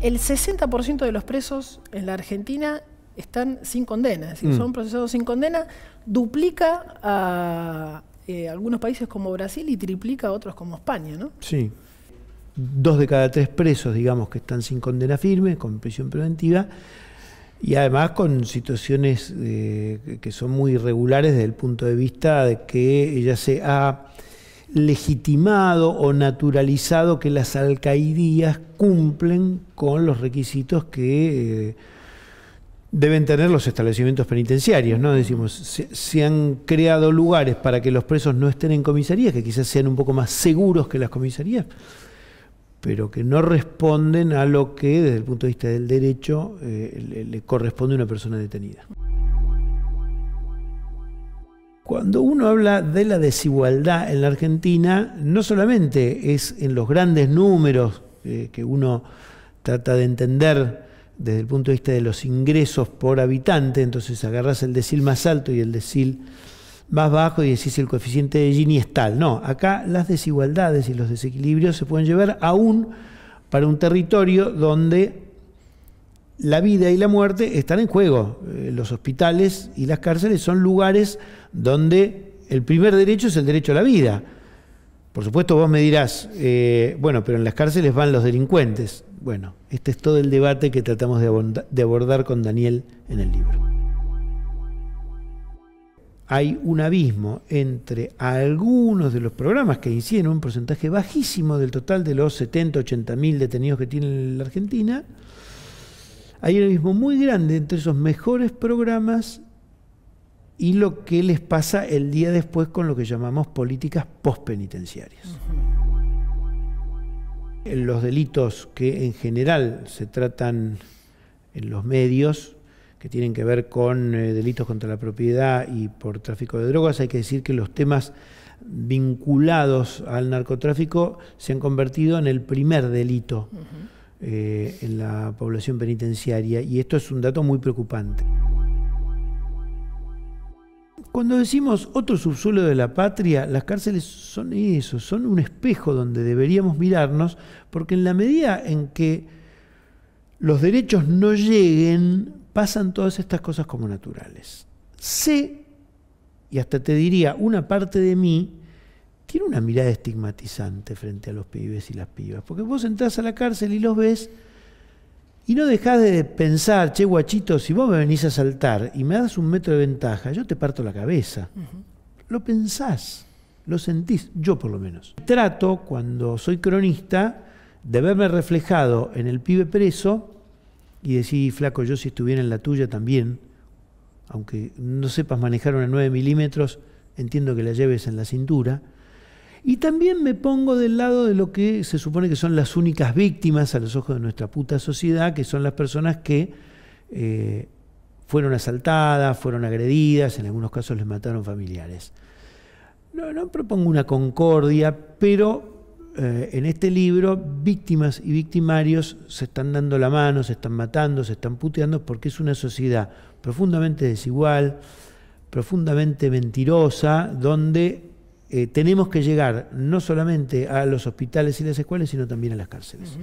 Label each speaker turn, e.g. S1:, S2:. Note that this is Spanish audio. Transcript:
S1: El 60% de los presos en la Argentina están sin condena, es decir, mm. son procesados sin condena, duplica a eh, algunos países como Brasil y triplica a otros como España, ¿no? Sí. Dos de cada tres presos, digamos, que están sin condena firme, con prisión preventiva, y además con situaciones eh, que son muy irregulares desde el punto de vista de que ya se ha legitimado o naturalizado que las alcaidías cumplen con los requisitos que eh, deben tener los establecimientos penitenciarios, ¿no? Decimos, se, han creado lugares para que los presos no estén en comisarías, que quizás sean un poco más seguros que las comisarías, pero que no responden a lo que desde el punto de vista del derecho eh, le corresponde a una persona detenida. Cuando uno habla de la desigualdad en la Argentina, no solamente es en los grandes números eh, que uno trata de entender desde el punto de vista de los ingresos por habitante, entonces agarras el decil más alto y el decil más bajo y decís el coeficiente de Gini es tal. No, acá las desigualdades y los desequilibrios se pueden llevar aún para un territorio donde la vida y la muerte están en juego. Eh, los hospitales y las cárceles son lugares donde el primer derecho es el derecho a la vida. Por supuesto, vos me dirás, eh, bueno, pero en las cárceles van los delincuentes. Bueno, este es todo el debate que tratamos de, abordar, con Daniel en el libro. Hay un abismo entre algunos de los programas que hicieron un porcentaje bajísimo del total de los 70, 80 mil detenidos que tiene la Argentina hay un abismo muy grande entre esos mejores programas y lo que les pasa el día después con lo que llamamos políticas postpenitenciarias. En Los delitos que en general se tratan en los medios, que tienen que ver con eh, delitos contra la propiedad y por tráfico de drogas, hay que decir que los temas vinculados al narcotráfico se han convertido en el primer delito. Eh, en la población penitenciaria y esto es un dato muy preocupante. Cuando decimos otro subsuelo de la patria, las cárceles son eso, son un espejo donde deberíamos mirarnos, porque en la medida en que los derechos no lleguen, pasan todas estas cosas como naturales. Sé, y hasta te diría, una parte de mí tiene una mirada estigmatizante frente a los pibes y las pibas. Porque vos entras a la cárcel y los ves y no dejás de pensar, che, guachito, si vos me venís a saltar y me das un metro de ventaja, yo te parto la cabeza. Lo pensás, lo sentís, yo por lo menos. Trato, cuando soy cronista, de verme reflejado en el pibe preso y decir, flaco, yo si estuviera en la tuya también, aunque no sepas manejar una 9 milímetros, entiendo que la lleves en la cintura y también me pongo del lado de lo que se supone que son las únicas víctimas a los ojos de nuestra puta sociedad, que son las personas que eh, fueron asaltadas, fueron agredidas, en algunos casos les mataron familiares. No, propongo una concordia, pero eh, en este libro víctimas y victimarios se están dando la mano, se están matando, se están puteando, porque es una sociedad profundamente desigual, profundamente mentirosa, donde eh, tenemos que llegar no solamente a los hospitales y las escuelas, sino también a las cárceles.